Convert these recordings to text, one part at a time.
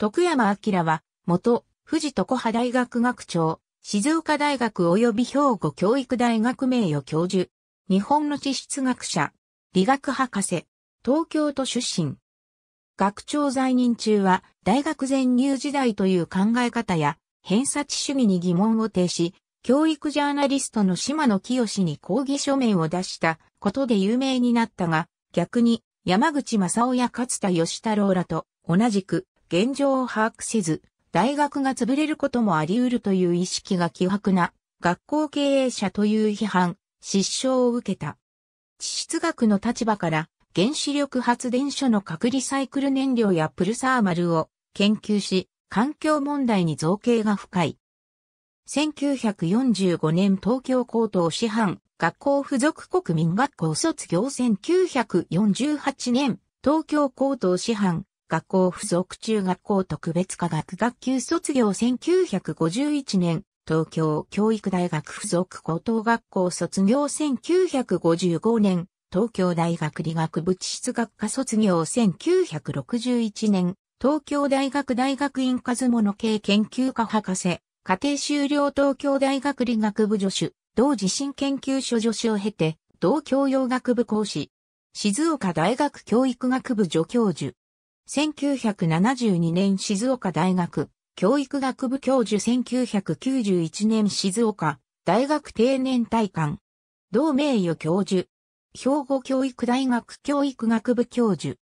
徳山明は、元、富士徳派大学学長、静岡大学及び兵庫教育大学名誉教授、日本の地質学者、理学博士、東京都出身。学長在任中は、大学全入時代という考え方や、偏差値主義に疑問を呈し、教育ジャーナリストの島野清に抗議書面を出したことで有名になったが、逆に山口正夫や勝田義太郎らと同じく現状を把握せず、大学が潰れることもあり得るという意識が希薄な学校経営者という批判、失笑を受けた。地質学の立場から原子力発電所の核リサイクル燃料やプルサーマルを研究し、環境問題に造形が深い。1945年東京高等師範学校附属国民学校卒業1948年東京高等師範学校附属中学校特別科学学級卒業1951年、東京教育大学附属高等学校卒業1955年、東京大学理学部地質学科卒業1961年、東京大学大学院カズモノ系研究科博士、家庭修了東京大学理学部助手、同地震研究所助手を経て、同教養学部講師、静岡大学教育学部助教授、1972年静岡大学教育学部教授1991年静岡大学定年退官同名誉教授兵庫教育大学教育学部教授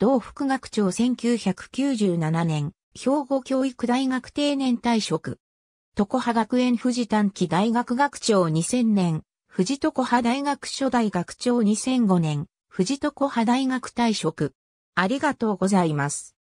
同副学長1997年兵庫教育大学定年退職常葉学園富士短期大学学長2000年富士常葉大学初代学長2005年富士常葉大学退職ありがとうございます。